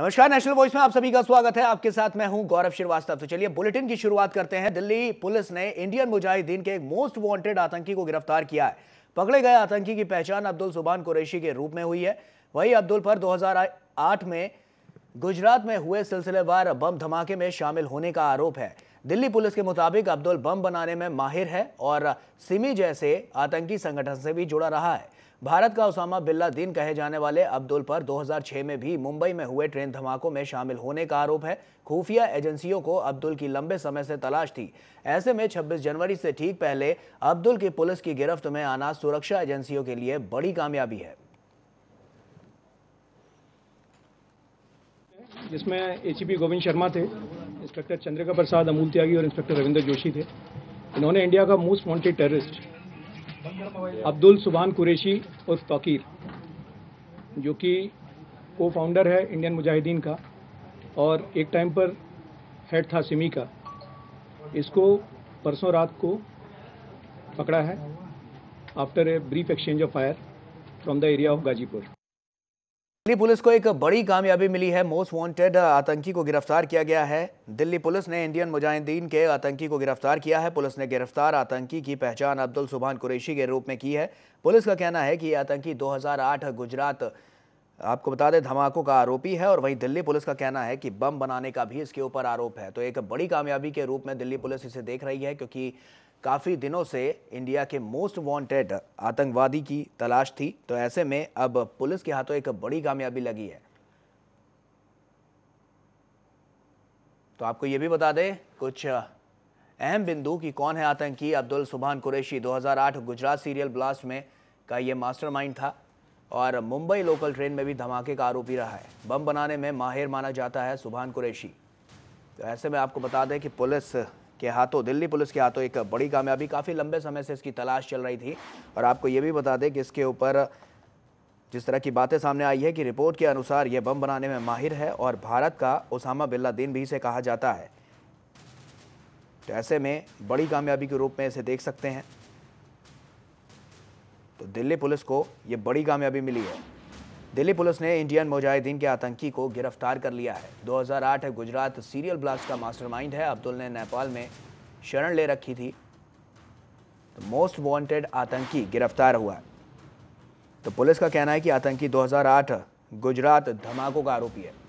नमस्कार national voice में आप सभी का स्वागत है आपके साथ मैं हूं गौरव श्रीवास्तव तो चलिए बुलेटिन की शुरुआत करते हैं दिल्ली पुलिस ने इंडियन मुजाहिदीन के एक मोस्ट वांटेड आतंकी को गिरफ्तार किया है पकड़े गए आतंकी की पहचान अब्दुल सुबान कुरैशी के रूप में हुई है वही अब्दुल पर 2008 में गुजरात में हुए सिलसिलेवार बम धमाके में शामिल होने का आरोप है दिल्ली पुलिस के मुताबिक अब्दुल बम बनाने में माहिर है और सिमी जैसे आतंकी संगठन से भी जुड़ा रहा है भारत का उसामा बिल्ला दिन कहे जाने वाले अब्दुल पर 2006 में भी मुंबई में हुए ट्रेन धमाकों में शामिल होने का आरोप है खुफिया एजेंसियों को अब्दुल की लंबे समय से तलाश थी ऐसे में 26 जनवरी से ठीक पहले अब्दुल की पुलिस की गिरफ्त में आना सुरक्षा एजेंसियों के लिए बड़ी कामयाबी है जिसमें एचपी गोविंद शर्मा थे इंस्पेक्टर चंद्रिका प्रसाद अमूल त्यागी और इंस्पेक्टर रविंद्र जोशी थे इन्होंने इंडिया का most wanted terrorist Abdul Subhan Qureshi और फ़कीर जो कि को फाउंडर है इंडियन मुजाहिदीन का और एक टाइम पर हेड था सिमी का इसको परसों रात को पकड़ा है after a brief exchange of fire from the area of Ghazipur Delhi police को एक बड़ी कामयाबी मिली है मोस्ट वांटेड आतंकी को गिरफ्तार किया गया है दिल्ली पुलिस ने इंडियन मुजाहिदीन के आतंकी को गिरफ्तार किया है पुलिस ने गिरफ्तार आतंकी की पहचान अब्दुल सुबहान कुरैशी के रूप में की है पुलिस का कहना है कि आतंकी 2008 गुजरात आपको बता दें धमाकों का आरोपी है और वहीं दिल्ली पुलिस का कहना है कि बम बनाने का भी इसके ऊपर आरोप है तो एक बड़ी कामयाबी के रूप में दिल्ली पुलिस इसे देख रही है क्योंकि काफ़ी दिनों से इंडिया के मोस्ट वांटेड आतंकवादी की तलाश थी तो ऐसे में अब पुलिस के हाथों एक बड़ी कामयाबी लगी है तो आपको ये भी बता दें कुछ अहम बिंदु कि कौन है आतंकी अब्दुल सुबहान कुरैशी 2008 गुजरात सीरियल ब्लास्ट में का ये मास्टरमाइंड था और मुंबई लोकल ट्रेन में भी धमाके का आरोपी रहा है बम बनाने में माहिर माना जाता है सुबहान कुरैशी तो ऐसे में आपको बता दें कि पुलिस के हाथों दिल्ली पुलिस के हाथों एक बड़ी कामयाबी काफ़ी लंबे समय से इसकी तलाश चल रही थी और आपको ये भी बता दें कि इसके ऊपर जिस तरह की बातें सामने आई है कि रिपोर्ट के अनुसार यह बम बनाने में माहिर है और भारत का ओसामा बिल्ला दिन भी इसे कहा जाता है तो ऐसे में बड़ी कामयाबी के रूप में इसे देख सकते हैं तो दिल्ली पुलिस को ये बड़ी कामयाबी मिली है दिल्ली पुलिस ने इंडियन मुजाहिदीन के आतंकी को गिरफ्तार कर लिया है 2008 गुजरात सीरियल ब्लास्ट का मास्टरमाइंड है अब्दुल ने नेपाल में शरण ले रखी थी तो मोस्ट वांटेड आतंकी गिरफ्तार हुआ है तो पुलिस का कहना है कि आतंकी 2008 गुजरात धमाकों का आरोपी है